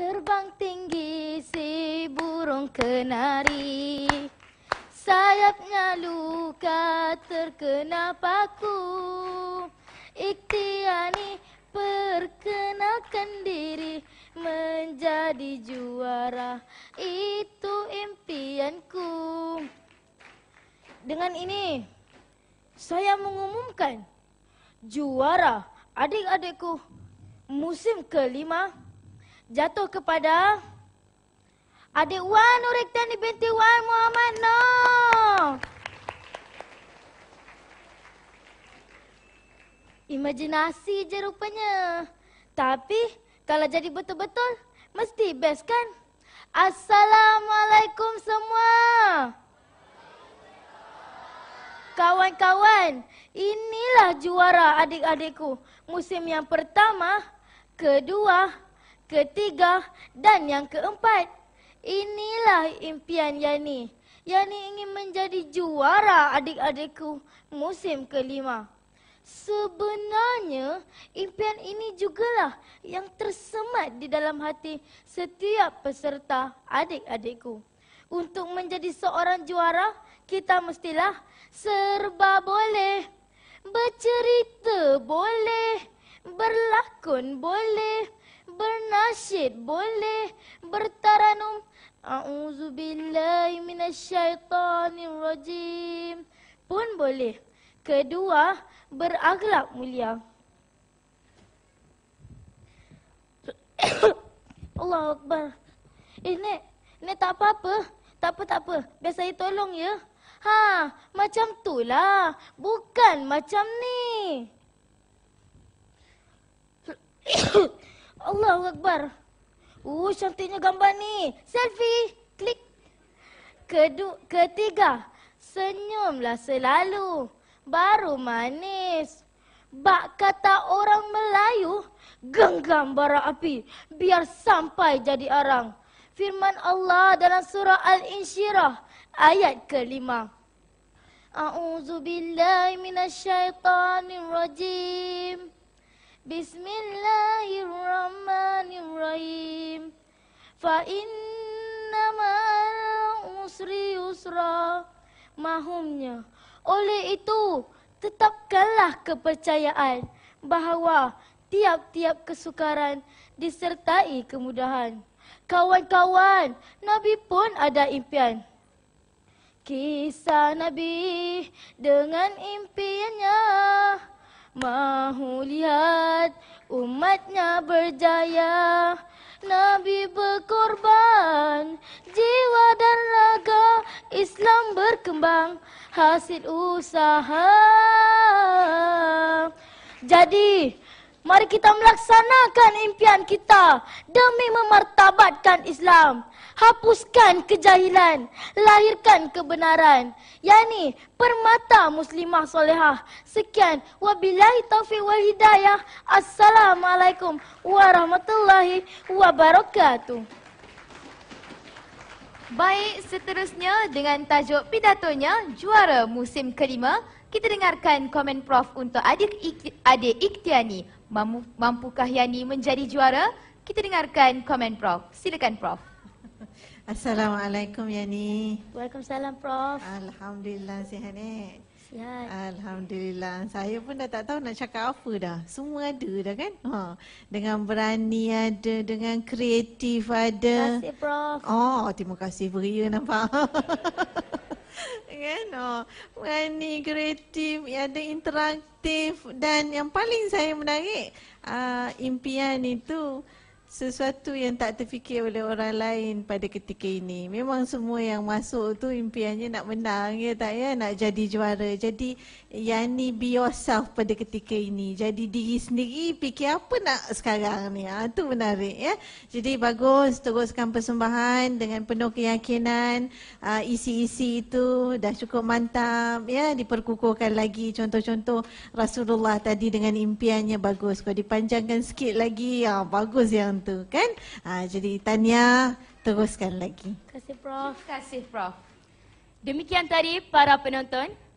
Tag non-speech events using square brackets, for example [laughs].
Terbang tinggi si burung kenari Sayapnya luka terkena paku Iktiani perkenalkan diri Menjadi juara itu impianku Dengan ini saya mengumumkan Juara adik-adikku musim kelima jatuh kepada adik Wan Nuriktani binti Wan Muhammad Noh. Imajinasi je rupanya. Tapi kalau jadi betul-betul, mesti best kan? Assalamualaikum semua. Kawan-kawan, inilah juara adik-adikku. Musim yang pertama, kedua, ketiga dan yang keempat. Inilah impian Yani. Yani ingin menjadi juara adik-adikku musim kelima. Sebenarnya, impian ini jugalah yang tersemat di dalam hati setiap peserta adik-adikku. Untuk menjadi seorang juara, kita mestilah serba boleh, bercerita boleh, berlakon boleh, bernasib boleh bertaranum auzubillahi minasyaitonirrajim pun boleh kedua berakhlak mulia [coughs] Allah akbar eh, ini ini tak apa-apa tak apa tak apa biar saya tolong ya ha macam tulah bukan macam ni Allahu Akbar. Oh, cantiknya gambar ni. Selfie. Klik. Kedua, ketiga. Senyumlah selalu. Baru manis. Bak kata orang Melayu, genggam bara api. Biar sampai jadi arang. Firman Allah dalam surah Al-Insyirah ayat kelima. A'udzubillahiminasyaitanirrajim. rajim. Bismillahirrahmanirrahim Fa inna ma'al usri usra mahumnya Oleh itu tetapkanlah kepercayaan bahawa tiap-tiap kesukaran disertai kemudahan Kawan-kawan, Nabi pun ada impian Kisah Nabi dengan impiannya mahu lihat umatnya berjaya Nabi berkorban jiwa dan raga Islam berkembang hasil usaha Jadi Mari kita melaksanakan impian kita demi memartabatkan Islam. Hapuskan kejahilan, lahirkan kebenaran. Yani permata muslimah solehah. Sekian. Wabillahi taufiq wal hidayah. Assalamualaikum warahmatullahi wabarakatuh. Baik, seterusnya dengan tajuk pidatonya juara musim kelima kita dengarkan komen Prof untuk adik adik Iktiani. Mampukah Yani menjadi juara? Kita dengarkan komen Prof. Silakan Prof. [laughs] Assalamualaikum Yani. Waalaikumsalam Prof. Alhamdulillah sihat ni. Eh? Sihat. Alhamdulillah. Saya pun dah tak tahu nak cakap apa dah. Semua ada dah kan? Ha. Dengan berani ada, dengan kreatif ada. Terima kasih Prof. Oh, terima kasih beria nampak. [laughs] kan oh, berani kreatif ada interaktif dan yang paling saya menarik uh, impian itu uh, sesuatu yang tak terfikir oleh orang lain pada ketika ini. Memang semua yang masuk tu impiannya nak menang ya tak ya nak jadi juara. Jadi yani be yourself pada ketika ini. Jadi diri sendiri fikir apa nak sekarang ni. Ah ha, tu menarik ya. Jadi bagus teruskan persembahan dengan penuh keyakinan uh, isi-isi itu dah cukup mantap ya diperkukuhkan lagi contoh-contoh Rasulullah tadi dengan impiannya bagus. Kalau dipanjangkan sikit lagi ya bagus yang tu kan ha, jadi tanya teruskan lagi terima kasih prof terima kasih prof demikian tadi para penonton